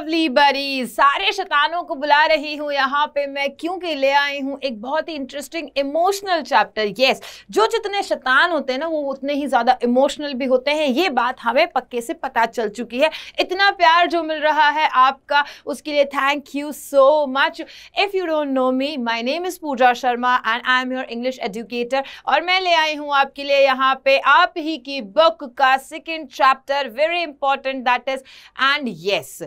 Lovely बरी सारे शतानों को बुला रही हूँ यहाँ पे मैं क्योंकि ले आई हूँ एक बहुत ही इंटरेस्टिंग इमोशनल चैप्टर यस जो जितने शतान होते हैं ना वो उतने ही ज़्यादा इमोशनल भी होते हैं ये बात हमें पक्के से पता चल चुकी है इतना प्यार जो मिल रहा है आपका उसके लिए thank you so much if you don't know me my name is Pooja Sharma and I am your English educator और मैं ले आई हूँ आपके लिए यहाँ पे आप ही की बुक का second chapter very important that is and yes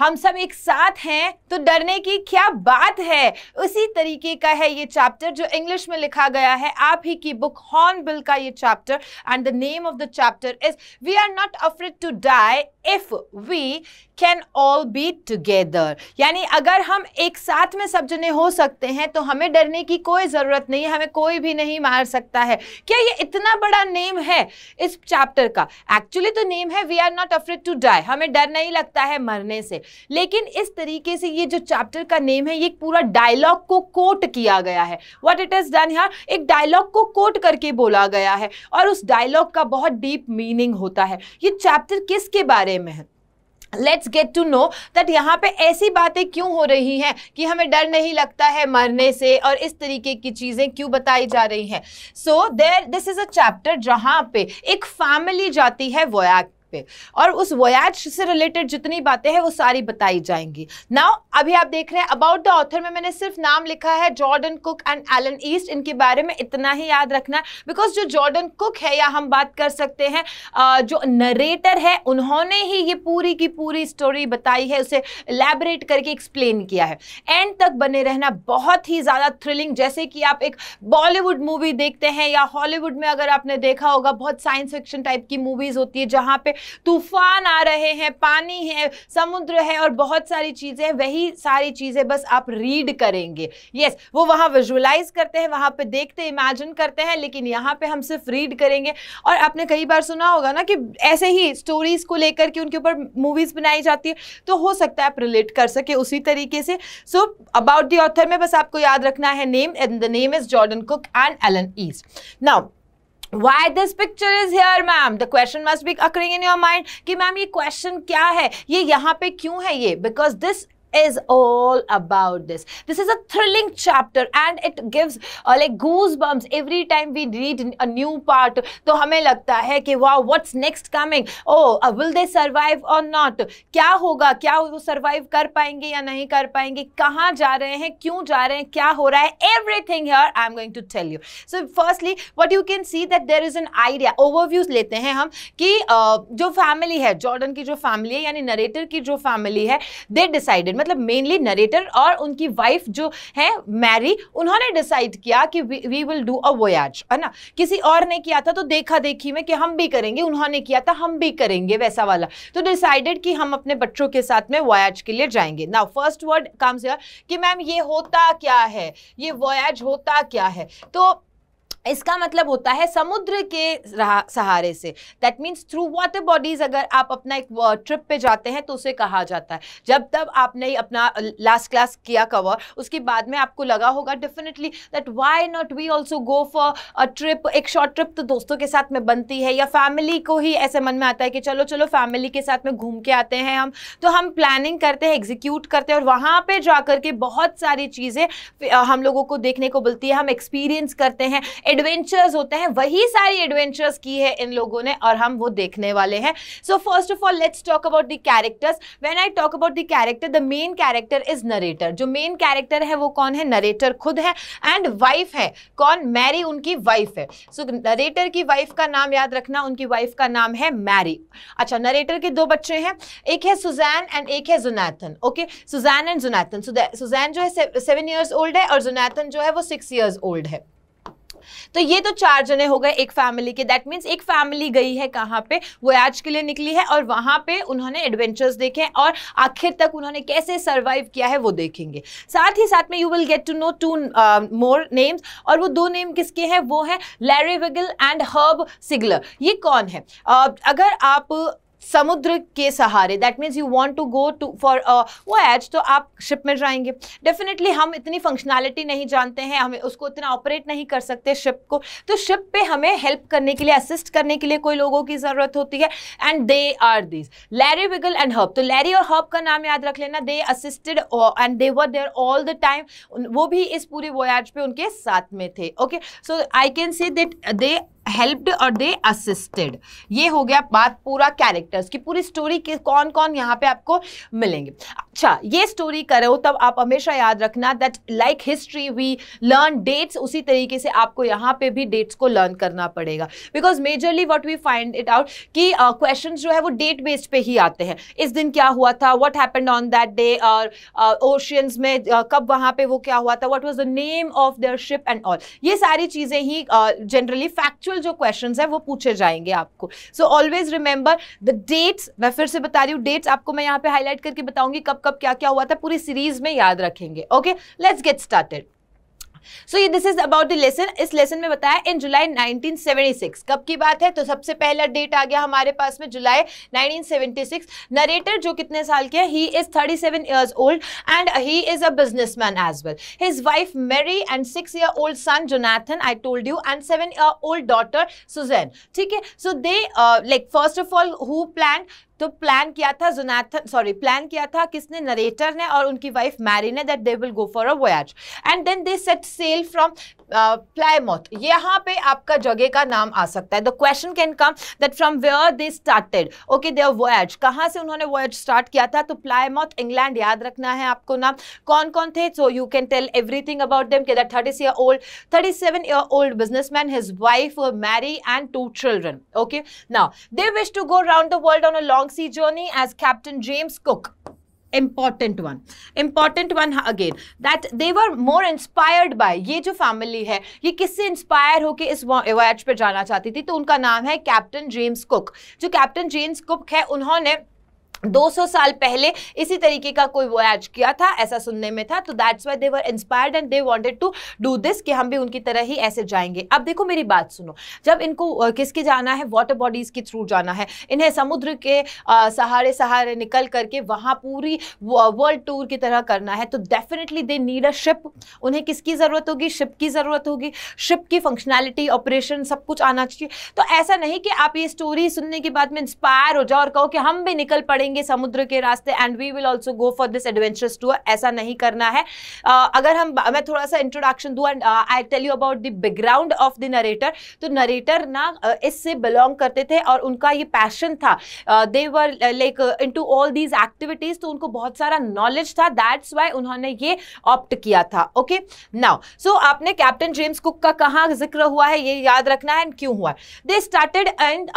हम सब एक साथ हैं तो डरने की क्या बात है उसी तरीके का है ये चैप्टर जो इंग्लिश में लिखा गया है आप ही की बुक हॉर्न बिल का ये chapter and the name of the chapter is we are not afraid to die if we can all be together यानी अगर हम एक साथ में सब जने हो सकते हैं तो हमें डरने की कोई ज़रूरत नहीं हमें कोई भी नहीं मार सकता है क्या ये इतना बड़ा नेम है इस चैप्टर का एक्चुअली तो नेम है we are not afraid to die हमें डर नहीं लगता है मरने से लेकिन इस तरीके से ये जो चैप्टर का नेम है ये पूरा डायलॉग को कोट किया गया है वट इट इज़ डन यहाँ एक डायलॉग को कोट करके बोला गया है और उस डायलॉग का बहुत डीप मीनिंग होता है ये चैप्टर किसके बारे में है let's get to know that यहाँ पे ऐसी बातें क्यों हो रही हैं कि हमें डर नहीं लगता है मरने से और इस तरीके की चीज़ें क्यों बताई जा रही हैं so there this is a chapter जहाँ पे एक फैमिली जाती है वोयाग पे और उस वोयाज से रिलेटेड जितनी बातें हैं वो सारी बताई जाएंगी नाउ अभी आप देख रहे हैं अबाउट द ऑथर में मैंने सिर्फ नाम लिखा है Jordan Cook and Alan East इनके बारे में इतना ही याद रखना बिकॉज जो जॉर्डन कुक है या हम बात कर सकते हैं जो नरेटर है उन्होंने ही ये पूरी की पूरी स्टोरी बताई है उसे एलेबरेट करके एक्सप्लेन किया है एंड तक बने रहना बहुत ही ज़्यादा थ्रिलिंग जैसे कि आप एक बॉलीवुड मूवी देखते हैं या हॉलीवुड में अगर आपने देखा होगा बहुत साइंस फिक्शन टाइप की मूवीज़ होती है जहाँ पे तूफान आ रहे हैं पानी है समुद्र है और बहुत सारी चीज़ें वही सारी चीज़ें बस आप रीड करेंगे यस वो वहां विजुअलाइज करते हैं वहां पे देखते इमेजिन करते हैं लेकिन यहाँ पे हम सिर्फ रीड करेंगे और आपने कई बार सुना होगा ना कि ऐसे ही स्टोरीज को लेकर के उनके ऊपर मूवीज बनाई जाती है तो हो सकता है आप रिलेट कर सके उसी तरीके से सो अबाउट दी ऑथर में बस आपको याद रखना है name and the name is Jordan Cook and Alan East now why this picture is here ma'am the question must be occurring in your mind कि मैम ये क्वेश्चन क्या है ये यहाँ पे क्यों है ये because this is all about this. This is a thrilling chapter and it gives uh, like goosebumps every time we read a new part. to hame lagta hai ki wow what's next coming? Oh uh, will they survive or not? kya hoga kya wo survive kar payenge ya nahi kar payenge kahan ja rahe hain kyun ja rahe hain kya ho raha hai everything here i am going to tell you. So firstly what you can see that there is an idea overviews lete hain hum ki uh, jo family hai jordan ki jo family hai yani narrator ki jo family hai they decided मतलब mainly narrator और उनकी wife जो है Mary उन्होंने decide किया कि we will do a voyage है ना किसी और ने किया था तो देखा देखी में कि हम भी करेंगे उन्होंने किया था हम भी करेंगे वैसा वाला तो डिसाइडेड कि हम अपने बच्चों के साथ में वोयाज के लिए जाएंगे ना फर्स्ट वर्ड काम से कि मैम ये होता क्या है ये वोयाज होता क्या है तो इसका मतलब होता है समुद्र के सहारे से that means through water bodies अगर आप अपना एक ट्रिप पे जाते हैं तो उसे कहा जाता है जब तब आपने अपना लास्ट क्लास किया कवर उसके बाद में आपको लगा होगा definitely that why not we also go for a trip एक शॉर्ट ट्रिप तो दोस्तों के साथ में बनती है या फैमिली को ही ऐसे मन में आता है कि चलो चलो फैमिली के साथ में घूम के आते हैं हम तो हम प्लानिंग करते हैं एग्जीक्यूट करते हैं और वहाँ पर जा के बहुत सारी चीज़ें हम लोगों को देखने को मिलती है हम एक्सपीरियंस करते हैं एडवेंचर्स होते हैं वही सारी एडवेंचर्स की है इन लोगों ने और हम वो देखने वाले हैं so first of all let's talk about the characters when I talk about the character the main character is narrator जो मेन कैरेक्टर है वो कौन है नरेटर खुद है एंड वाइफ है कौन मैरी उनकी वाइफ है सो so, नरेटर की वाइफ का नाम याद रखना उनकी वाइफ का नाम है मैरी अच्छा नरेटर के दो बच्चे हैं एक है सुजैन एंड एक है Jonathan okay Suzanne and Jonathan Suzanne जो है सेवन ईयर्स ओल्ड है और जुनैथन जो है वो सिक्स ईयर्स ओल्ड है तो ये तो चार जने हो गए एक फैमिली के दैट मीन्स एक फैमिली गई है कहाँ पे वो आज के लिए निकली है और वहाँ पे उन्होंने एडवेंचर्स देखे और आखिर तक उन्होंने कैसे सर्वाइव किया है वो देखेंगे साथ ही साथ में you will get to know two more names और वो दो नेम किसके हैं वो है Larry Wigle and Herb Seigler ये कौन है uh, अगर आप समुद्र के सहारे that means you want to go to for voyage तो आप शिप में जाएंगे डेफिनेटली हम इतनी फंक्शनैलिटी नहीं जानते हैं हमें उसको इतना ऑपरेट नहीं कर सकते शिप को तो शिप पे हमें हेल्प करने के लिए असिस्ट करने के लिए कोई लोगों की ज़रूरत होती है and they are this Larry Wigle and Herb तो लैरी और हर्ब का नाम याद रख लेना they assisted and they were there all the time वो भी इस पूरे वो पे उनके साथ में थे okay so I can say that they helped और दे असिस्टेड ये हो गया बात पूरा कैरेक्टर्स की पूरी स्टोरी कौन कौन यहाँ पे आपको मिलेंगे अच्छा ये स्टोरी करो तब आप हमेशा याद रखना that like history we learn dates उसी तरीके से आपको यहाँ पे भी डेट्स को लर्न करना पड़ेगा because majorly what we find it out कि क्वेश्चन uh, जो है वो डेट बेस्ड पे ही आते हैं इस दिन क्या हुआ था what happen on that day और ओशियंस में uh, कब वहाँ पे वो क्या हुआ था what was the name of their ship and all ये सारी चीज़ें ही जनरली uh, फैक्चुअल जो क्वेश्चन है वो पूछे जाएंगे आपको so always remember the dates मैं फिर से बता रही हूँ डेट्स आपको मैं यहाँ पे हाईलाइट करके बताऊंगी कब कब क्या क्या हुआ था पूरी सीरीज में याद रखेंगे okay let's get started so ये this is about the lesson इस लेसन में बताया इन जुलाई 1976 कब की बात है तो सबसे पहला डेट आ गया हमारे पास में जुलाई 1976 नरेटर जो कितने साल के he is 37 seven years old and he is a businessman as well his wife Mary and six year old son Jonathan I told you and seven year old daughter Suzanne ठीक है so they like first of all who plan तो plan किया था Jonathan sorry plan किया था किसने narrator ने और उनकी वाइफ मैरी ने that they will go for a voyage and then they set sail from Plymouth यहाँ पे आपका जगह का नाम आ सकता है the question can come that from where they started okay their voyage कहाँ से उन्होंने वोयाज स्टार्ट किया था तो प्लायमोथ इंग्लैंड याद रखना है आपको नाम कौन कौन थे so you can tell everything about them के that thirty year old thirty seven year old businessman his wife Mary and two children okay now they wish to go round the world on a long Galaxy journey as Captain James Cook important one important one again that they were more inspired by ये जो family है ये किससे inspire होकर इस voyage पे जाना चाहती थी तो उनका नाम है कैप्टन जेम्स कुक जो कैप्टन जेम्स कुक है उन्होंने 200 साल पहले इसी तरीके का कोई वॉयज किया था ऐसा सुनने में था तो that's why they were inspired and they wanted to do this कि हम भी उनकी तरह ही ऐसे जाएंगे अब देखो मेरी बात सुनो जब इनको किसके जाना है वाटर बॉडीज़ के थ्रू जाना है इन्हें समुद्र के आ, सहारे सहारे निकल करके वहाँ पूरी वर्ल्ड टूर की तरह करना है तो definitely they need a ship उन्हें किसकी ज़रूरत होगी शिप की ज़रूरत होगी शिप की फंक्शनैलिटी ऑपरेशन सब कुछ आना चाहिए तो ऐसा नहीं कि आप ये स्टोरी सुनने के बाद में इंस्पायर हो जाओ और कहो कि हम भी निकल पड़ेंगे करेंगे समुद्र के रास्ते and we will also go for this adventurous tour ऐसा नहीं करना है uh, अगर हम मैं थोड़ा सा इंट्रोडक्शन दूँ and I tell you about the background of the narrator तो नरेटर ना uh, इससे बिलोंग करते थे और उनका ये पैशन था they were like into all these activities तो उनको बहुत सारा नॉलेज था दैट्स वाई उन्होंने ये ऑप्ट किया था ओके नाउ सो आपने कैप्टन जेम्स कुक का कहाँ जिक्र हुआ है ये याद रखना है एंड क्यों हुआ they started and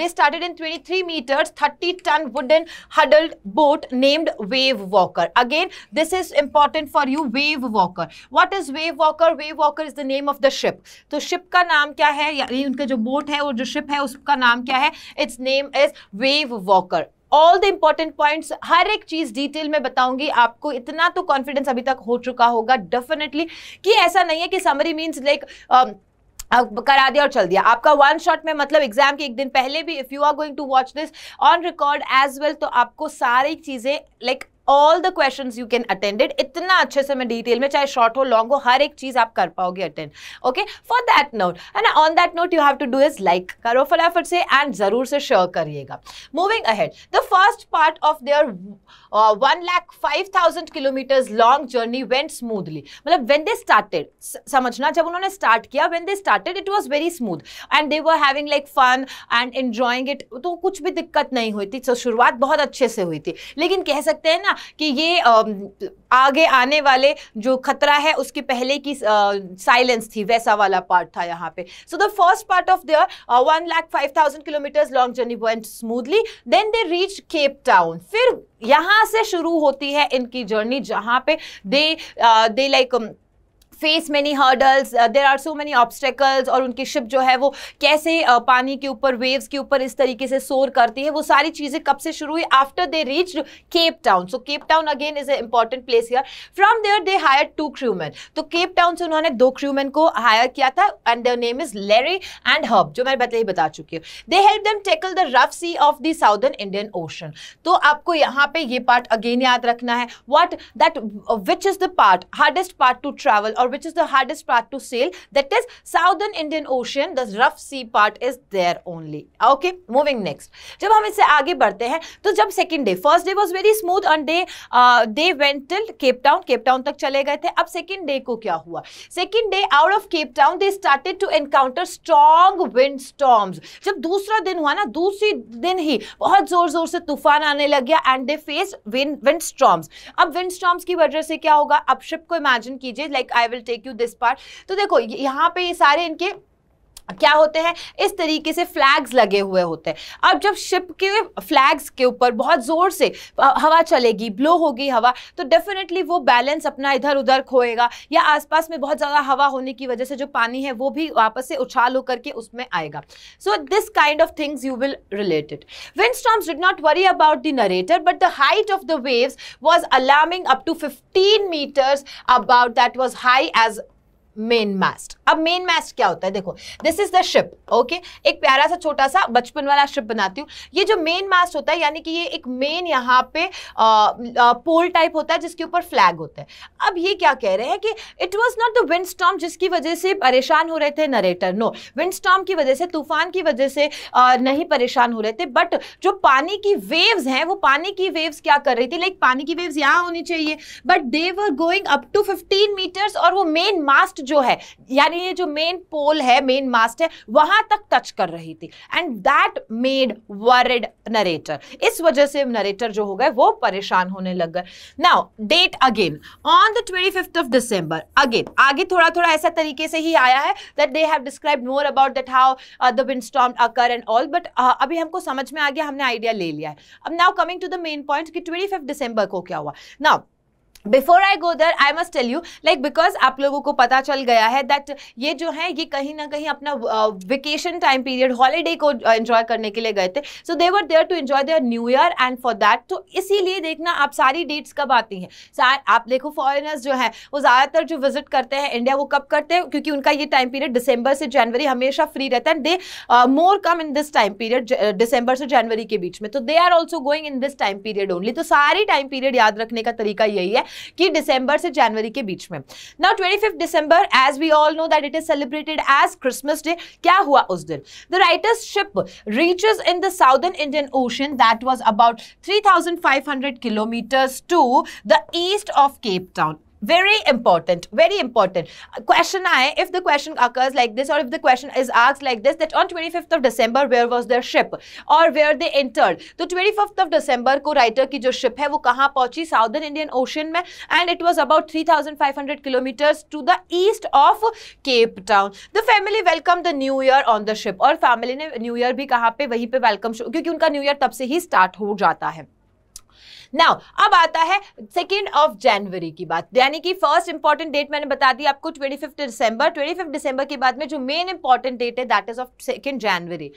they started in 23 meters 30 ton wooden huddled boat named wave walker. Again, this is important for you, wave walker. What is wave walker? Wave walker is the name of the ship. to ship ka naam kya hai yani unka jo boat hai aur jo ship hai uska naam kya hai Its name is wave walker. All the important points हर एक चीज़ detail में बताऊंगी आपको इतना तो confidence अभी तक हो चुका होगा डेफिनेटली कि ऐसा नहीं है कि समरी मीन्स लाइक करा दिया और चल दिया आपका वन शॉट में मतलब एग्जाम के एक दिन पहले भी if you are going to watch this on record as well तो आपको सारी चीज़ें like all the question you can attended इतना अच्छे से मैं डिटेल में चाहे शॉर्ट हो लॉन्ग हो हर एक चीज़ आप कर पाओगे attend okay for that note है ना on that note you have to do is like करो फटाफट से एंड ज़रूर से शेयर करिएगा moving ahead the first part of their one lakh five thousand kilometres long journey went smoothly मतलब when they started समझना जब उन्होंने स्टार्ट किया when they started it was very smooth and they were having like fun and enjoying it तो कुछ भी दिक्कत नहीं हुई थी तो शुरुआत बहुत अच्छे से हुई थी लेकिन कह सकते हैं ना कि ये uh, आगे आने वाले जो खतरा है उसके पहले की साइलेंस थी वैसा वाला पार्ट था यहाँ पे so the first part of their one lakh five thousand kilometre long journey went smoothly then they reach Cape Town फिर यहाँ से शुरू होती है इनकी जर्नी जहाँ पे they they like face many hurdles there are so many obstacles और उनकी शिप जो है वो कैसे uh, पानी के ऊपर वेव्स के ऊपर इस तरीके से सोर करती है वो सारी चीज़ें कब से शुरू हुई after they reach Cape Town so Cape Town again is a important place here from there they hire two crewmen तो केप टाउन से उन्होंने दो क्रूमैन को हायर किया था and the name is Larry and Herb जो मैं पहले ही बता चुकी हूँ they help them tackle the rough sea of the southern Indian ocean तो आपको यहाँ पे ये पार्ट अगेन याद रखना है what that which is the part hardest part to travel और or which is the hardest part to sail that is southern Indian Ocean the rough sea part is there only okay moving next जब हम इससे आगे बढ़ते हैं तो जब second day first day was very smooth and day they went till Cape Town Cape Town तक चले गए थे अब सेकेंड डे को क्या हुआ second day out of Cape Town they started to encounter strong wind storms जब दूसरा दिन हुआ ना दूसरी दिन ही बहुत जोर जोर से तूफान आने लग गया and they face wind wind storms अब विंड स्टॉर्म्स की वजह से क्या होगा अब शिप को इमेजिन कीजिए like I will take you this part तो देखो यहाँ पे ये सारे इनके क्या होते हैं इस तरीके से फ्लैग्स लगे हुए होते हैं अब जब शिप के फ्लैग्स के ऊपर बहुत ज़ोर से हवा चलेगी ब्लो होगी हवा तो डेफिनेटली वो बैलेंस अपना इधर उधर खोएगा या आसपास में बहुत ज़्यादा हवा होने की वजह से जो पानी है वो भी वापस से उछाल होकर के उसमें आएगा so this kind of things you will related wind storms did not worry about the narrator but the height of the waves was alarming up to fifteen metres about that was high as main mast अब main mast क्या होता है देखो this is the ship okay एक प्यारा सा छोटा सा बचपन वाला शिप बनाती हूँ ये जो मेन मास्ट होता है यानी कि ये एक मेन यहाँ पे पोल टाइप होता है जिसके ऊपर फ्लैग होता है अब ये क्या कह रहे हैं कि it was not the wind storm जिसकी वजह से परेशान हो रहे थे नरेटर नो विंड स्टॉम की वजह से तूफान की वजह से आ, नहीं परेशान हो रहे थे बट जो पानी की वेव्स हैं वो पानी की वेव्स क्या कर रही थी लाइक पानी की वेव्स यहाँ होनी चाहिए but they were going up to fifteen metres और वो मेन मास्ट जो है यानी ये जो मेन पोल है मेन मास्ट है वहां तक टच कर रही थी and that made word narrator इस वजह से नरेटर जो हो गए वो परेशान होने लग गए now date again on the twenty fifth of December again आगे थोड़ा थोड़ा ऐसा तरीके से ही आया है that they have describe more about that how the wind storm occur and all but अभी हमको समझ में आ गया हमने आइडिया ले लिया है अब now coming to the main point कि ट्वेंटी फिफ्थ डिसंबर को क्या हुआ now before I go there I must tell you like because आप लोगों को पता चल गया है दैट ये जो है ये कहीं ना कहीं अपना वेकेशन टाइम पीरियड हॉलीडे को इन्जॉय करने के लिए गए थे so they were there to enjoy their new year and for that तो इसीलिए देखना आप सारी डेट्स कब आती हैं आप देखो फॉरनर्स जो है वो ज़्यादातर जो विजिट करते हैं इंडिया वो कब करते हैं क्योंकि उनका ये टाइम पीरियड दिसंबर से जनवरी हमेशा फ्री रहता है they more come in this time period दिसंबर से जनवरी के बीच में तो they are also going in this time period only तो सारी टाइम पीरियड याद रखने का तरीका यही है कि दिसंबर से जनवरी के बीच में now twenty fifth December as we all know that it is celebrated as Christmas day क्या हुआ उस दिन the writer's ship reaches in the southern Indian ocean that was about three thousand five hundred kilometres to the east of Cape Town very important very important question i if the question occurs like this or if the question is asked like this that on 25th of december where was their ship or where they entered तो 25th of december को writer की जो ship है वो कहाँ पहुंची southern Indian ocean में and it was about 3500 kilometers to the east of cape town the family welcomed the new year on the ship और फैमिली ने न्यू ईयर भी कहाँ पे वहीं पे वेलकम क्योंकि उनका न्यू ईयर तब से ही स्टार्ट हो जाता है नाउ अब आता है सेकेंड ऑफ जनवरी की बात यानी कि फर्स्ट इंपॉर्टेंट डेट मैंने बता दी आपको twenty fifth December twenty fifth December के बाद में जो मेन इंपॉर्टेंट डेट है that is of second January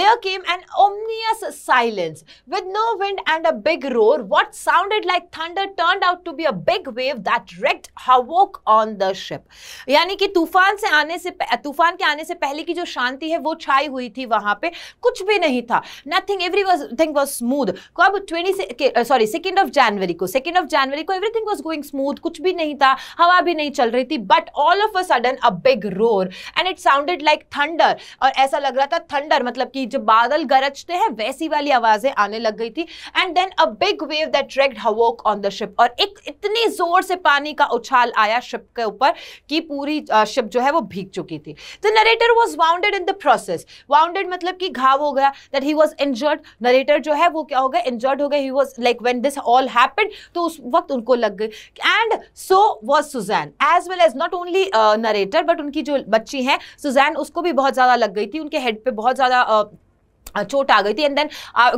there came an ominous silence with no wind and a big roar what sounded like thunder turn out to be a big wave that wrecked havoc on the ship यानी कि तूफान से आने से तूफान के आने से पहले की जो शांति है वो छाई हुई थी वहां पे कुछ भी नहीं था nothing everything was smooth कब twenty sorry second of January को सेकेंड ऑफ जनवरी को एवरीथिंग वॉज गोइंग स्मूथ कुछ भी नहीं था हवा भी नहीं चल रही थी but all of a sudden a big roar and it sounded like thunder और ऐसा लग रहा था थंडर मतलब कि जब बादल गरजते हैं वैसी वाली आवाजें आने लग गई थी and then a big wave that wreaked havoc on the ship और एक इतनी जोर से पानी का उछाल आया शिप के ऊपर कि पूरी शिप जो है वो भीग चुकी थी the narrator was wounded in the process wounded मतलब कि घाव हो गया that he was injured narrator जो है वो क्या हो गया इंजर्ड हो गया he was like when this all all तो उस वक्त उनको लग गए and so was Suzanne as well as not only narrator but उनकी जो बच्ची हैं सुजैन उसको भी बहुत ज़्यादा लग गई थी उनके हेड पे बहुत ज़्यादा uh, चोट आ गई थी एंड देन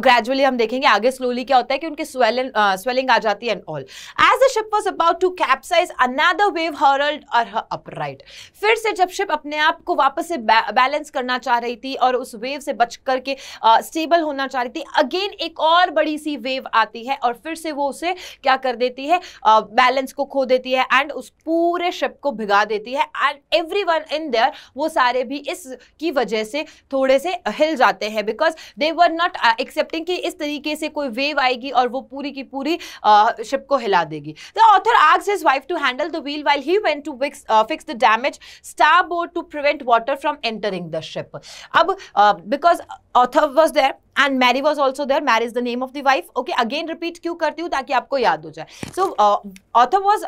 ग्रेजुअली हम देखेंगे आगे स्लोली क्या होता है कि उनकी स्वेलिंग स्वेलिंग आ जाती है and all as the ship was about to capsize another wave hurled और हर अपराइट फिर से जब शिप अपने आप को वापस से बैलेंस करना चाह रही थी और उस वेव से बच करके स्टेबल uh, होना चाह रही थी अगेन एक और बड़ी सी वेव आती है और फिर से वो उसे क्या कर देती है बैलेंस uh, को खो देती है एंड उस पूरे शिप को भिगा देती है and everyone in there वो सारे भी इसकी वजह से थोड़े से हिल जाते हैं because because they were not accepting कि इस तरीके से कोई वेव आएगी और वो पूरी की पूरी शिप uh, को हिला देगी the author asks his wife to handle the wheel while he went to fix the damage starboard to prevent water from entering the ship अब because author was there and Mary was also there Mary is the name of the wife okay again repeat क्यों करती हूँ ताकि आपको याद हो जाए so author was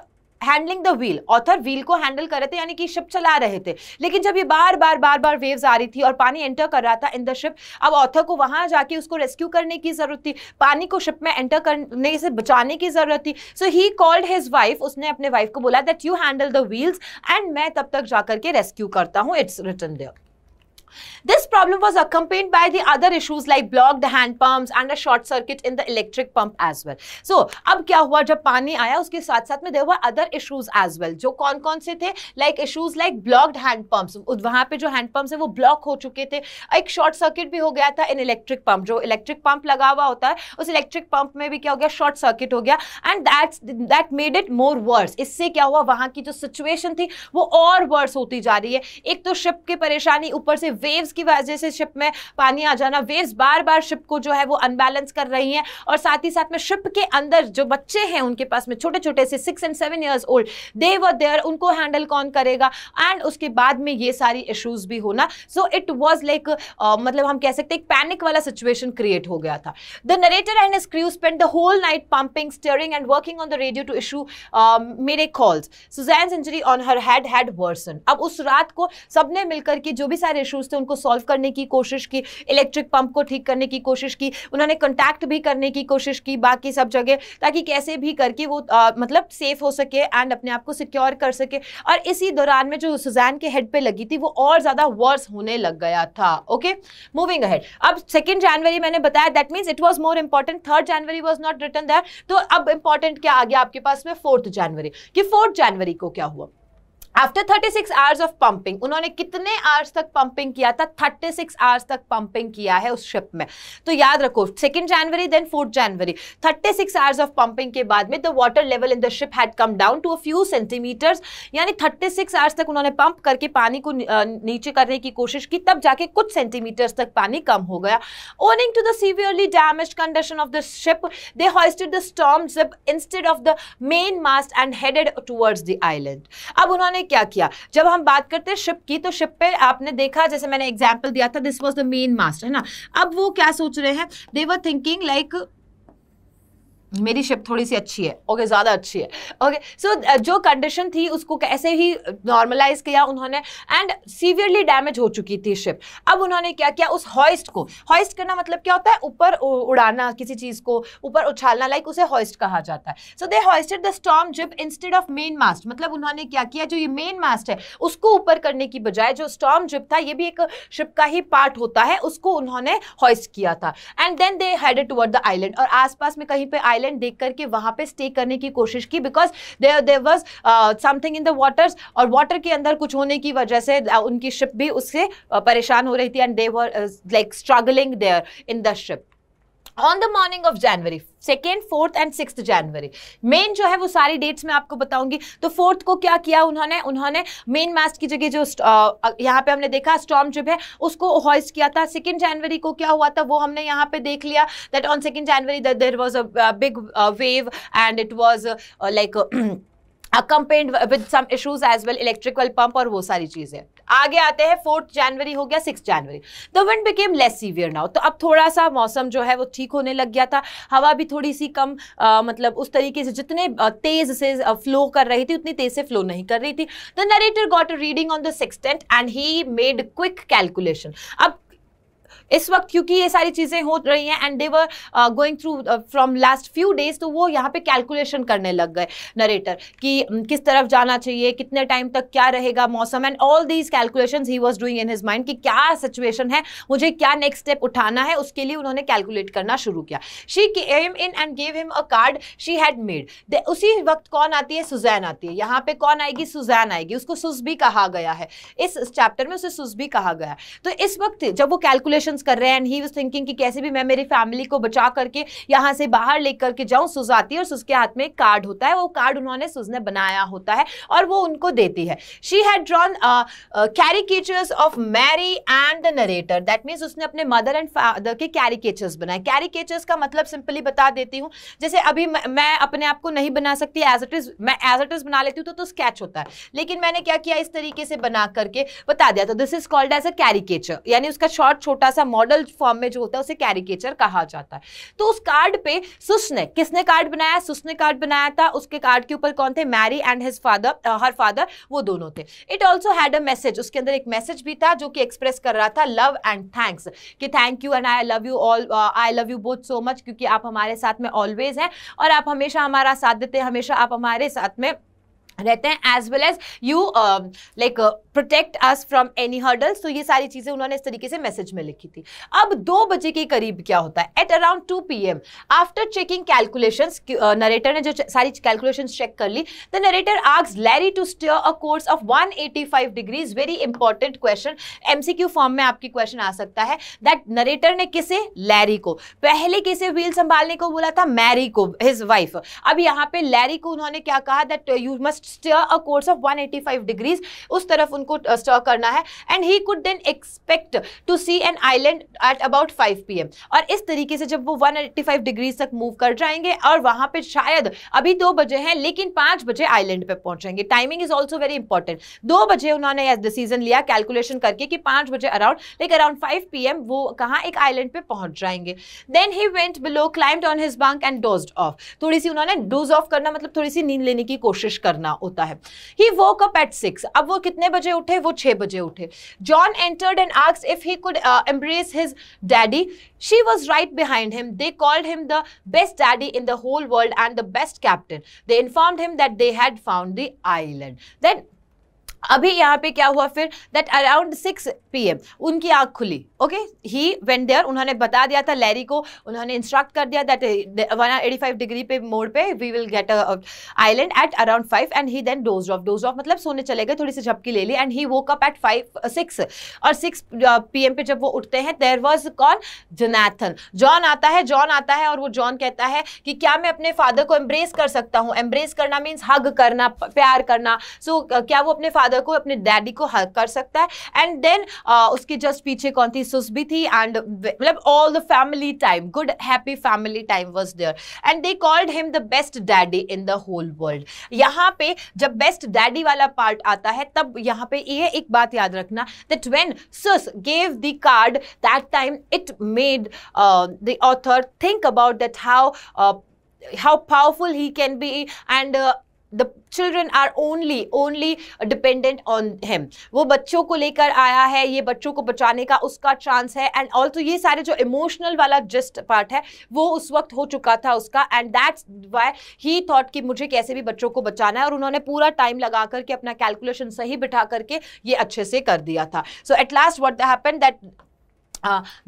handling the wheel author wheel को हैंडल कर रहे थे यानी कि शिप चला रहे थे लेकिन जब ये बार बार बार बार वेव्स आ रही थी और पानी एंटर कर रहा था इन द शिप अब ऑथर को वहां जाके उसको रेस्क्यू करने की जरूरत थी पानी को शिप में एंटर करने से बचाने की जरूरत थी so he called his wife उसने अपने वाइफ को बोला that you handle the wheels and मैं तब तक जाकर के रेस्क्यू करता हूँ it's return there This problem was accompanied by the other issues like blocked hand pumps and a short circuit in the electric pump as well. So अब क्या हुआ जब पानी आया उसके साथ साथ में there were other issues as well जो कौन कौन से थे like issues like blocked hand pumps वहाँ पे जो hand pumps है वो block हो चुके थे एक short circuit भी हो गया था in electric pump. जो electric pump लगा हुआ होता है उस electric pump में भी क्या हो गया short circuit हो गया And that's that made it more worse. इससे क्या हुआ वहाँ की जो situation थी वो और worse होती जा रही है एक तो ship की परेशानी ऊपर से वेव्स की वजह से शिप में पानी आ जाना वेव्स बार बार शिप को जो है वो अनबैलेंस कर रही हैं और साथ ही साथ में शिप के अंदर जो बच्चे हैं उनके पास में छोटे छोटे से six and seven years old they were there उनको हैंडल कौन करेगा एंड उसके बाद में ये सारी इशूज़ भी होना सो इट वॉज लाइक मतलब हम कह सकते हैं पैनिक वाला सिचुएशन क्रिएट हो गया था the narrator and crew spend the whole night pumping steering and working on the radio to issue मेरे calls Suzanne injury on her head had worsen अब उस रात को सबने मिलकर के जो भी सारे इशूज इश्यूज़ थे उनको सॉल्व करने की कोशिश की इलेक्ट्रिक पंप को ठीक करने की कोशिश की उन्होंने कॉन्टैक्ट भी करने की कोशिश की बाकी सब जगह ताकि कैसे भी करके वो आ, मतलब सेफ हो सके एंड अपने आप को सिक्योर कर सके और इसी दौरान में जो सुजैन के हेड पे लगी थी वो और ज़्यादा वर्स होने लग गया था ओके मूविंग अहेड अब सेकेंड जनवरी मैंने बताया that means it was more important third January was not return that तो अब इंपॉर्टेंट क्या आ गया आपके पास में फोर्थ जनवरी कि फोर्थ जनवरी को क्या हुआ आफ्टर 36 आवर्स ऑफ पंपिंग उन्होंने कितने आवर्स तक पंपिंग किया था 36 आवर्स तक पंपिंग किया है उस शिप में तो याद रखो second January then fourth January 36 hours of pumping के बाद में the water level in the ship had come down to a few centimetres यानी 36 आवर्स तक उन्होंने पंप करके पानी को नीचे करने की कोशिश की तब जाके कुछ सेंटीमीटर्स तक पानी कम हो गया owing to the severely damage condition of the ship they hoisted the storm jib instead of the main mast and headed towards the island अब उन्होंने क्या किया जब हम बात करते हैं शिप की तो शिप पे आपने देखा जैसे मैंने एग्जाम्पल दिया था this was the main master है ना अब वो क्या सोच रहे हैं देवर थिंकिंग लाइक मेरी शिप थोड़ी सी अच्छी है ओके okay, ज़्यादा अच्छी है ओके okay, सो so, जो कंडीशन थी उसको कैसे ही नॉर्मलाइज किया उन्होंने एंड सीवियरली डैमेज हो चुकी थी शिप अब उन्होंने क्या किया उस हॉइस्ट को हॉइस्ट करना मतलब क्या होता है ऊपर उड़ाना किसी चीज़ को ऊपर उछालना लाइक उसे हॉइस्ट कहा जाता है so they hoisted the storm jib instead of main mast मतलब उन्होंने क्या किया जो ये मेन मास्ट है उसको ऊपर करने की बजाय जो स्टॉम जिप था ये भी एक शिप का ही पार्ट होता है उसको उन्होंने हॉइस्ट किया था and then they headed toward the island और आसपास में कहीं पर आइलैंड आइलैंड देख करके वहां पे स्टे करने की कोशिश की because there there was something in the waters और वाटर के अंदर कुछ होने की वजह से uh, उनकी शिप भी उससे uh, परेशान हो रही थी and they're like struggling there in the ship on the morning of January second fourth and six January main जो है वो सारी डेट्स मैं आपको बताऊंगी तो फोर्थ को क्या किया उन्होंने उन्होंने मेन मास्ट की जगह जो यहाँ पे हमने देखा स्टॉम ट्रिप है उसको हॉइस्ट किया था सेकेंड जनवरी को क्या हुआ था वो हमने यहाँ पे देख लिया that on second January there was a big wave and it was like accompanied with some issues as well electrical pump और वो सारी चीज़ें आगे आते हैं फोर्थ जनवरी हो गया six January the wind became less severe now तो अब थोड़ा सा मौसम जो है वो ठीक होने लग गया था हवा भी थोड़ी सी कम आ, मतलब उस तरीके से जितने तेज से फ्लो कर रही थी उतनी तेज से फ्लो नहीं कर रही थी the narrator got a reading on the sextant and he made quick calculation अब इस वक्त क्योंकि ये सारी चीज़ें हो रही हैं and they were going through from last few days तो वो यहाँ पे कैलकुलेशन करने लग गए नरेटर कि किस तरफ जाना चाहिए कितने टाइम तक क्या रहेगा मौसम and all these calculation he was doing in his mind कि क्या सिचुएशन है मुझे क्या नेक्स्ट स्टेप उठाना है उसके लिए उन्होंने कैलकुलेट करना शुरू किया she came in and gave him a card she had made उसी वक्त कौन आती है सुजैन आती है यहाँ पे कौन आएगी सुजैन आएगी उसको सुस भी कहा गया है इस चैप्टर में उसे सुज भी कहा गया तो इस वक्त जब वो कैलकुलेशन क्वेश्चंस कर रहे हैं एंड ही वाज थिंकिंग कि कैसे भी मैं मेरी फैमिली को बचा करके यहाँ से बाहर लेकर के जाऊँ सुज आती है और सुज के हाथ में एक कार्ड होता है वो कार्ड उन्होंने सुज ने बनाया होता है और वो उनको देती है she had drawn caricatures of Mary and the narrator that means उसने अपने मदर एंड फादर के कैरिकेचर्स बनाए कैरिकेचर्स का मतलब सिंपली बता देती हूँ जैसे अभी मैं अपने आप को नहीं बना सकती एज इट इज मैं एज इट इज बना लेती हूँ तो, तो स्केच होता है लेकिन मैंने क्या किया इस तरीके से बना करके बता दिया तो this is called as a caricature यानी उसका शॉर्ट छोटा सा या मॉडल फॉर्म में जो होता है उसे कैरिकेचर कहा जाता है तो उस कार्ड पे सुस किसने कार्ड बनाया सुस कार्ड बनाया था उसके कार्ड के ऊपर कौन थे Mary and his father her father वो दोनों थे it also had a message उसके अंदर एक मैसेज भी था जो कि एक्सप्रेस कर रहा था लव एंड थैंक्स कि thank you and I love you all I love you both so much क्योंकि आप हमारे साथ में ऑलवेज हैं और आप हमेशा हमारा साथ देते हैं हमेशा आप हमारे साथ में रहते हैं as well as you like protect us from any hurdles तो ये सारी चीज़ें उन्होंने इस तरीके से मैसेज में लिखी थी अब दो बजे के करीब क्या होता है at around two P M after checking calculation narrator ने जो सारी कैलकुलेशन चेक कर ली the narrator asks Larry to steer a course of one eighty five degrees very important question M C Q form में आपकी question आ सकता है that narrator ने किसे लैरी को पहले किसे व्हील संभालने को बोला था मैरी को हिज वाइफ अब यहाँ पे लैरी को उन्होंने क्या कहा that you must steer a course of 185 degrees उस तरफ उनको स्टर करना है and he could then expect to see an island at about 5 PM और इस तरीके से जब वो 185 डिग्रीज तक मूव कर जाएंगे और वहां पे शायद अभी दो बजे हैं लेकिन पांच बजे आइलैंड पे पहुंचेंगे timing is also very important दो बजे उन्होंने डिसीजन लिया कैलकुलेशन करके कि पांच बजे around like around five P वो कहाँ एक आइलैंड पे पहुंच जाएंगे then he went below climb on his bunk and doze off थोड़ी सी उन्होंने डोज ऑफ करना मतलब थोड़ी सी नींद लेने की कोशिश करना करना होता है he woke up at six अब वो कितने बजे उठे वो छः बजे उठे John entered and ask if he could embrace his daddy she was right behind him they called him the best daddy in the whole world and the best captain they inform him that they had found the island then अभी यहाँ पे क्या हुआ फिर that around six P M उनकी आँख खुली okay he when there उन्होंने बता दिया था लैरी को उन्होंने इंस्ट्रक्ट कर दिया that one eighty five degree पे मोड़ पे we will get island at around five and he then doze off doze off मतलब सोने चले गए थोड़ी सी झपकी ले ली and he woke up at five six और सिक्स पी एम पे जब वो उठते हैं there was call Jonathan John आता है जॉन आता है और वो जॉन कहता है कि क्या मैं अपने फादर को एम्ब्रेस कर सकता हूँ एम्ब्रेस करना मीन्स हग करना प्यार करना सो so, uh, क्या वो अपने फादर फादर को अपने डैडी को हेल्प कर सकता है एंड देन uh, उसके जस्ट पीछे कौन थी सुस भी थी एंड मतलब all the family time good happy family time was there and they called him the best daddy in the whole world यहाँ पे जब बेस्ट डैडी वाला पार्ट आता है तब यहाँ पे ये एक बात याद रखना that when Sue gave the card that time it made the author think about that how how powerful he can be and the children are only only dependent on him वो बच्चों को लेकर आया है ये बच्चों को बचाने का उसका चांस है एंड ऑल्सो ये सारे जो इमोशनल वाला जस्ट पार्ट है वो उस वक्त हो चुका था उसका and that's why he thought कि मुझे कैसे भी बच्चों को बचाना है और उन्होंने पूरा टाइम लगा करके अपना कैलकुलेशन सही बिठा करके ये अच्छे से कर दिया था so at last what happen that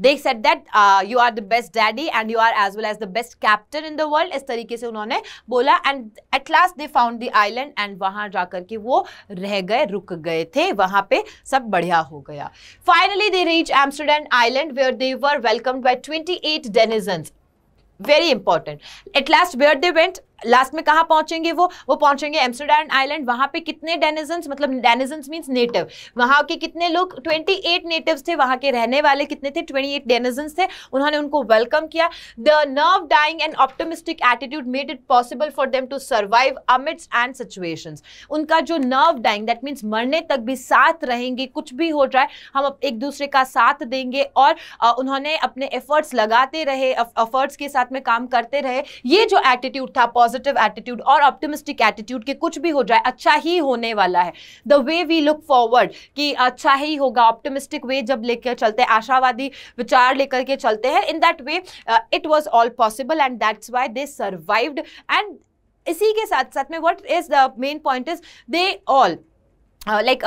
they said that you are the best daddy and you are as well as the best captain in the world इस तरीके से उन्होंने बोला and at last they found the island and वहां जाकर के वो रह गए रुक गए थे वहां पे सब बढ़िया हो गया finally they reach Amsterdam island where they were welcomed by twenty eight denizen very important at last where they went last में कहा पहुंचेंगे वो वो पहुंचेंगे एम्स्टरडैम आइलैंड वहां पे कितने डेनिजन मतलब डेनिजन मीन्स नेटिव वहां के कितने लोग 28 नेटिव्स थे वहां के रहने वाले कितने थे 28 एट डेनिजन थे उन्होंने उनको वेलकम किया the never dying and optimistic attitude made it possible for them to survive amidst and situation उनका जो नर्व डाइंग दैट मीन्स मरने तक भी साथ रहेंगे कुछ भी हो जाए हम एक दूसरे का साथ देंगे और उन्होंने अपने एफर्ट्स लगाते रहे एफर्ट्स के साथ में काम करते रहे ये जो एटीट्यूड था पॉजिटिव एटीट्यूड और ऑप्टिमिस्टिक एटीट्यूड के कुछ भी हो जाए अच्छा ही होने वाला है the way we look forward कि अच्छा ही होगा ऑप्टिमिस्टिक वे जब लेकर चलते हैं आशावादी विचार लेकर के चलते हैं in that way it was all possible and that's why they survived and इसी के साथ साथ में what is the main point is they all like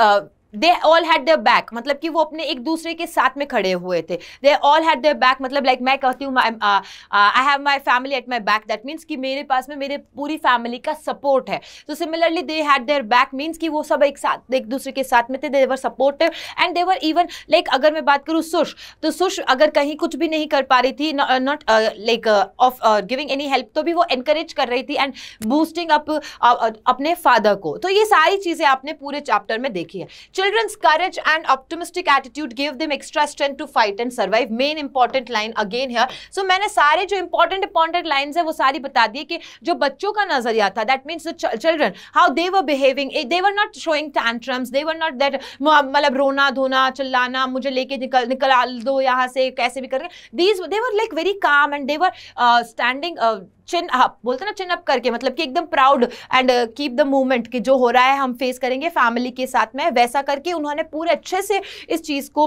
they all had their back मतलब कि वो अपने एक दूसरे के साथ में खड़े हुए थे they all had their back मतलब लाइक like, मैं कहती हूँ I have my family at my back that means कि मेरे पास में मेरे पूरी फैमिली का सपोर्ट है तो similarly they had their back means कि वो सब एक साथ एक दूसरे के साथ में थे they were supportive and they were even like अगर मैं बात करूँ सुश तो सुश अगर कहीं कुछ भी नहीं कर पा रही थी not like of giving any help तो भी वो एनकरेज कर रही थी एंड बूस्टिंग अप अपने फादर को तो ये सारी चीज़ें आपने पूरे चैप्टर में देखी है Children's courage and optimistic attitude gave them extra strength to fight and survive. Main important line again here. So maine sare jo important important lines hai wo sari bata diye ki jo bachcho ka nazariya tha that means the children how they were behaving they were not showing tantrums they were not that matlab rona dhona chillana mujhe leke nikal nikal do yahan se kaise bhi कर रहे these they were like very calm and they were uh, standing uh, chin up बोलते ना chin up करके मतलब कि एकदम proud and keep the movement कि जो हो रहा है हम फेस करेंगे फैमिली के साथ में वैसा करके उन्होंने पूरे अच्छे से इस चीज़ को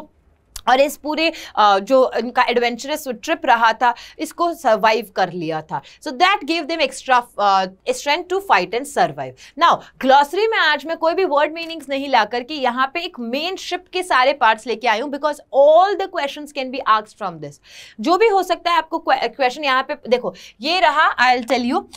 और इस पूरे जो उनका एडवेंचरस ट्रिप रहा था इसको सर्वाइव कर लिया था so that give them extra strength to fight and survive now glossary में आज मैं कोई भी वर्ड मीनिंग्स नहीं ला करके यहाँ पे एक मेन शिप के सारे पार्ट्स लेके आई हूँ because all the question can be आक्स फ्रॉम दिस जो भी हो सकता है आपको क्वेश्चन यहाँ पे देखो ये रहा आई एल टेल यू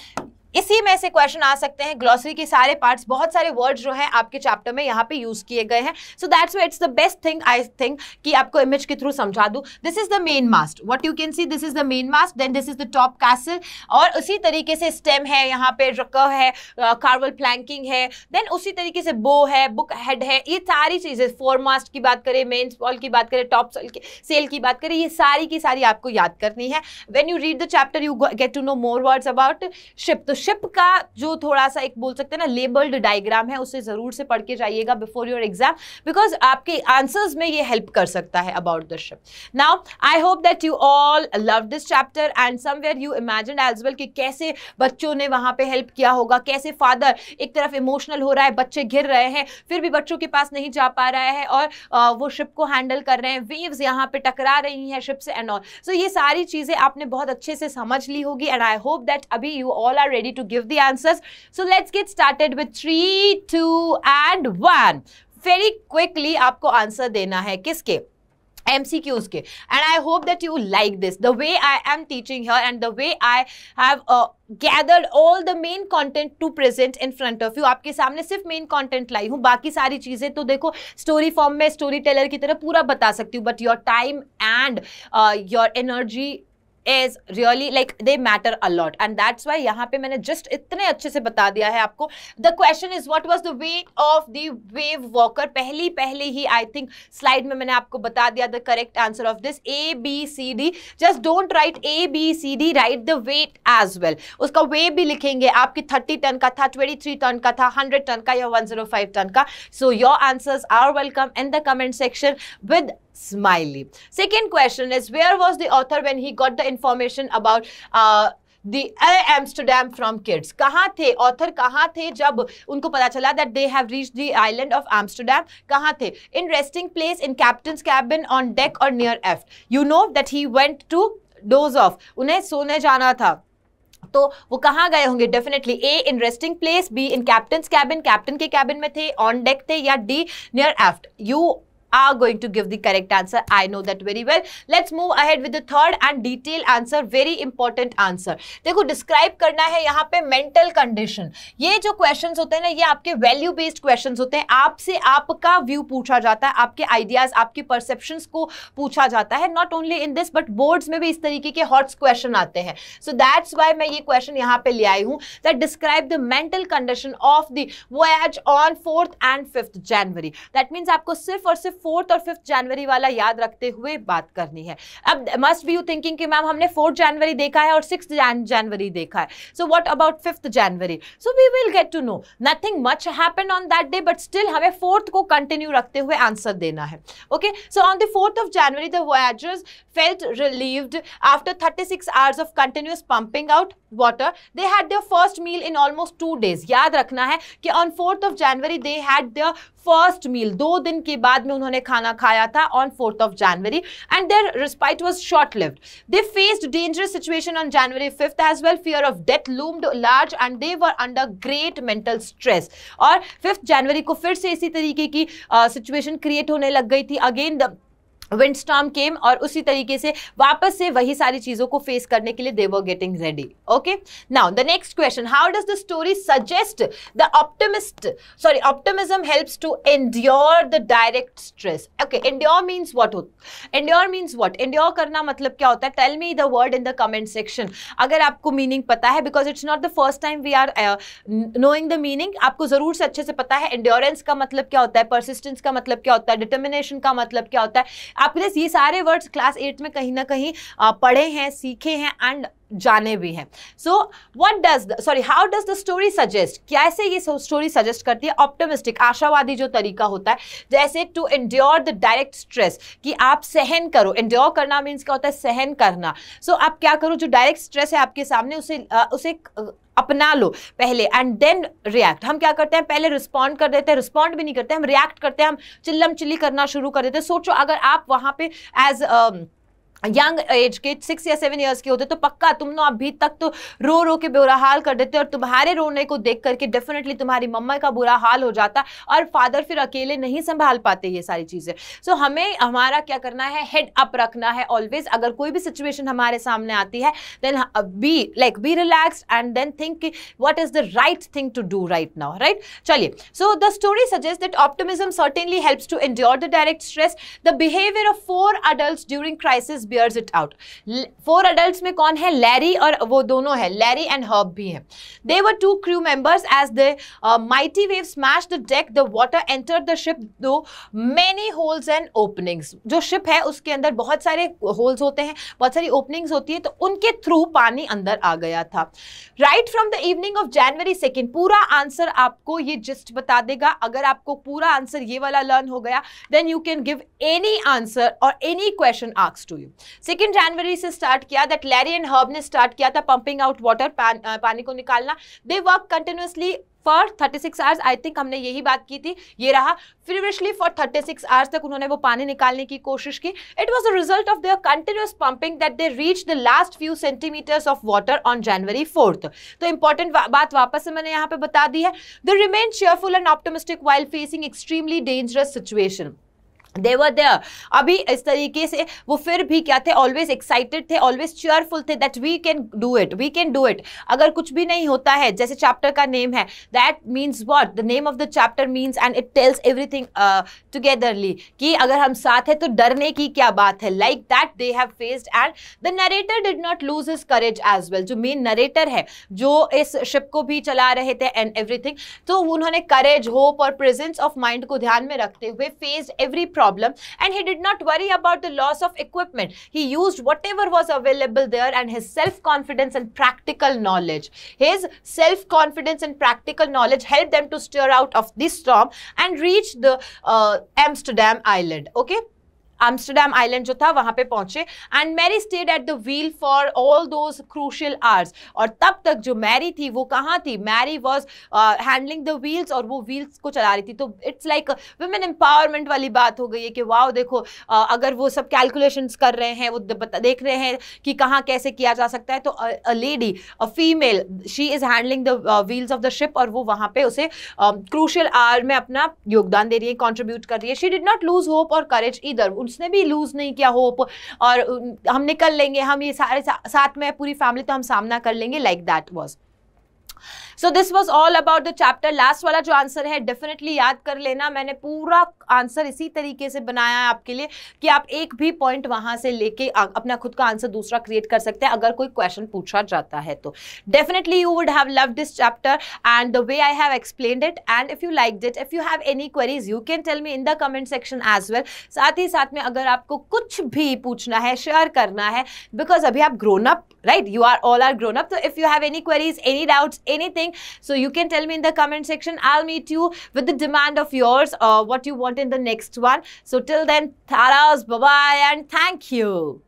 इसी में से क्वेश्चन आ सकते हैं ग्लॉसरी के सारे पार्ट्स बहुत सारे वर्ड्स जो हैं आपके चैप्टर में यहाँ पे यूज किए गए हैं so that's way it's the best thing I think कि आपको इमेज के थ्रू समझा दूँ this is the main mast what you can see this is the main mast then this is the top castle और उसी तरीके से स्टेम है यहाँ पे रकव है कार्वल प्लैंकिंग है देन उसी तरीके से बो है बुक हेड है ये सारी चीज़ें फोर मास्ट की बात करें मेन स्पॉल की बात करें टॉप सेल की बात करें ये सारी की सारी आपको याद करनी है when you read the chapter you get to know more words about ship तो शिप का जो थोड़ा सा एक बोल सकते हैं ना लेबल्ड डायग्राम है उसे ज़रूर से पढ़ के जाइएगा बिफोर योर एग्जाम बिकॉज आपके आंसर्स में ये हेल्प कर सकता है about the ship now I hope that you all love this chapter and somewhere you imagine as well कि कैसे बच्चों ने वहाँ पे हेल्प किया होगा कैसे फादर एक तरफ इमोशनल हो रहा है बच्चे घिर रहे हैं फिर भी बच्चों के पास नहीं जा पा रहा है और वो शिप को हैंडल कर रहे हैं वेव्स यहाँ पे टकरा रही हैं शिप से एंड ऑल सो ये सारी चीज़ें आपने बहुत अच्छे से समझ ली होगी एंड आई होप दैट अभी you all are ready ready to give the answers. So let's get started with three, two, and one. Very quickly आपको आंसर देना है किसके एम सी क्यूज के and I hope that you like this the way I am teaching here and the way I have gathered all the main content to present in front of you आपके सामने सिर्फ main content लाई हूँ बाकी सारी चीज़ें तो देखो story form में स्टोरी टेलर की तरह पूरा बता सकती हूँ but your time and your energy is really like they matter a lot and that's why यहाँ पे मैंने जस्ट इतने अच्छे से बता दिया है आपको the question is what was the weight of the Wavewalker पहली पहले ही आई थिंक स्लाइड में मैंने आपको बता दिया the correct answer of this A B C D just don't write A B C D write the weight as well उसका वे भी लिखेंगे आपकी थर्टी टन का था ट्वेंटी थ्री टन का था हंड्रेड टन का या वन जीरो फाइव टन का so your answers are welcome in the comment section with Smiley. Second question is where was the author when he got the information about uh, The Amsterdam from kids कहाँ थे author कहाँ थे जब उनको पता चला that they have reached the island of Amsterdam कहाँ थे in resting place in captain's cabin on deck or near एफ्ट you know that he went to doze off उन्हें सोने जाना था तो वो कहाँ गए होंगे definitely A in resting place B in captain cabin captain के कैबिन में थे ऑन डेक थे या D near aft you are going to give the correct answer. I know that very well. Let's move ahead with the third and detailed answer. Very important answer. देखो describe करना है यहाँ पे mental condition ये जो question होते हैं ना ये आपके वैल्यू बेस्ड क्वेश्चन होते हैं आपसे आपका व्यू पूछा जाता है आपके आइडियाज आपके परसेप्शन को पूछा जाता है not only in this but boards में भी इस तरीके के हॉट्स क्वेश्चन आते हैं सो दैट्स वाई मैं ये क्वेश्चन यहाँ पे ले आई हूँ that describe the mental condition of the voyage on fourth and fifth January that means आपको सिर्फ और सिर्फ फोर्थ और फिफ्थ जनवरी वाला याद रखते हुए बात करनी है अब मस्ट बी यू थिंकिंग कि मैम हमने फोर्थ जनवरी देखा है और सिक्स जनवरी देखा है so what about fifth January so we will get to know nothing much happen on that day but still हमें फोर्थ को कंटिन्यू रखते हुए आंसर देना है okay so on the fourth of January the voyagers felt felt after thirty six hours of continuous pumping out water. They had the first meal in almost two days याद रखना है कि on fourth of January they had the first meal दो दिन के बाद में उन्होंने उन्होंने खाना खाया था on fourth of January and their respite was short lived they faced dangerous situation on January fifth as well fear of death loomed large and they were under great mental stress और fifth January को फिर से इसी तरीके की situation uh, create होने लग गई थी again the wind storm came और उसी तरीके से वापस से वही सारी चीज़ों को फेस करने के लिए they were getting ready okay now the next question how does the story suggest the optimist sorry optimism helps to endure the direct stress okay endure means what हो एंड्योर मीन्स वॉट एंड्योर करना मतलब क्या होता है tell me the word in the comment section अगर आपको meaning पता है because it's not the first time we are knowing the meaning आपको ज़रूर से अच्छे से पता है एंड्योरेंस का मतलब क्या होता है परसिस्टेंस का मतलब क्या होता है डिटर्मिनेशन का मतलब क्या होता है आपके लिए ये सारे वर्ड्स क्लास एट में कहीं ना कहीं पढ़े हैं सीखे हैं एंड जाने भी हैं so what does sorry how does the story suggest कैसे ये स्टोरी सजेस्ट करती है ऑप्टोमिस्टिक आशावादी जो तरीका होता है जैसे to endure the direct stress कि आप सहन करो एंड्योर करना मीन्स क्या होता है सहन करना सो so, आप क्या करो जो डायरेक्ट स्ट्रेस है आपके सामने उसे आ, उसे अपना लो पहले एंड देन रिएक्ट हम क्या करते हैं पहले रिस्पॉन्ड कर देते हैं रिस्पॉन्ड भी नहीं करते हम रिएक्ट करते हैं हम चिल्लम चिल्ली करना शुरू कर देते हैं सोचो अगर आप वहां पे एज यंग एज के सिक्स या सेवन इयर्स के होते तो पक्का तुम ना अभी तक तो रो रो के बुरा हाल कर देते और तुम्हारे रोने को देख करके डेफिनेटली तुम्हारी मम्मा का बुरा हाल हो जाता और फादर फिर अकेले नहीं संभाल पाते ये सारी चीज़ें सो so, हमें हमारा क्या करना है हेड अप रखना है ऑलवेज अगर कोई भी सिचुएशन हमारे सामने आती है then be like be relax and then think what is the right thing to do right now right चलिए so the story suggest that optimism certainly helps to end the direct stress the behaviour of four adult during crisis bears it out four adult में कौन है Larry और वो दोनों है Larry and Herb भी है they were two crew members as the mighty wave smash the deck the water enter the ship through many holes and openings जो शिप है उसके अंदर बहुत सारे होल्स होते हैं बहुत सारी ओपनिंग्स होती है तो उनके थ्रू पानी अंदर आ गया था right from the evening of January second पूरा आंसर आपको ये जिस्ट बता देगा अगर आपको पूरा आंसर ये वाला लर्न हो गया then you can give any answer और एनी क्वेश्चन आक्स टू यू सेकेंड जनवरी से स्टार्ट किया दैट लैरी एंड हर्ब ने स्टार्ट किया था पंपिंग आउट वाटर पानी को निकालना they work continuously for 36 hours I think हमने यही बात की थी ये रहा फिवरेशली फॉर 36 आवर्स तक उन्होंने वो पानी निकालने की कोशिश की it was a result of the continuous pumping that they reach the last few centimetres of water on January fourth तो इंपॉर्टेंट बात वापस से मैंने यहाँ पे बता दी है the remain cheerful and optimistic while facing extremely dangerous situation they were there अभी इस तरीके से वो फिर भी क्या थे ऑलवेज एक्साइटेड थे ऑलवेज चेयरफुल थे that we can do it we can do it अगर कुछ भी नहीं होता है जैसे चैप्टर का नेम है that means what the name of the chapter means and it tells everything togetherly कि अगर हम साथ हैं तो डरने की क्या बात है like that they have faced and the narrator did not lose his courage as well जो मेन नरेटर है जो इस शिप को भी चला रहे थे एंड एवरीथिंग तो उन्होंने करेज होप और प्रेजेंस ऑफ माइंड को ध्यान में रखते हुए faced every problem problem and he did not worry about the loss of equipment. He used whatever was available there and his self-confidence and practical knowledge. His self-confidence and practical knowledge helped them to steer out of this storm and reach the uh, Amsterdam island. Okay. Amsterdam island जो था वहां पे पहुंचे and Mary stayed at the wheel for all those crucial hours और तब तक जो Mary थी वो कहाँ थी Mary was handling the wheels और वो व्हील्स को चला रही थी तो इट्स लाइक वुमेन एम्पावरमेंट वाली बात हो गई है कि वाओ देखो uh, अगर वो सब कैलकुलेशन कर रहे हैं वो देख रहे हैं कि कहाँ कैसे किया जा सकता है तो a lady a female she is handling the wheels of the ship और वो वहाँ पे उसे क्रूशियल uh, आवर में अपना योगदान दे रही है कॉन्ट्रीब्यूट कर रही है she did not lose hope और करेज इधर उसने भी लूज़ नहीं किया होप और हम निकल लेंगे हम ये सारे सा, साथ में पूरी फैमिली तो हम सामना कर लेंगे like that was so this was all about the chapter last वाला जो आंसर है डेफिनेटली याद कर लेना मैंने पूरा आंसर इसी तरीके से बनाया है आपके लिए कि आप एक भी पॉइंट वहां से लेके अपना खुद का आंसर दूसरा क्रिएट कर सकते हैं अगर कोई क्वेश्चन पूछा जाता है तो definitely you would have love this chapter and the way I have explain it and if you like it if you have any queries you can tell me in the comment section as well साथ ही साथ में अगर आपको कुछ भी पूछना है शेयर करना है बिकॉज अभी आप grown up right? You are all are grown up. So if you have any queries, any doubts, anything, so you can tell me in the comment section. I'll meet you with the demand of yours or uh, what you want in the next one. So till then, taras, bye-bye and thank you.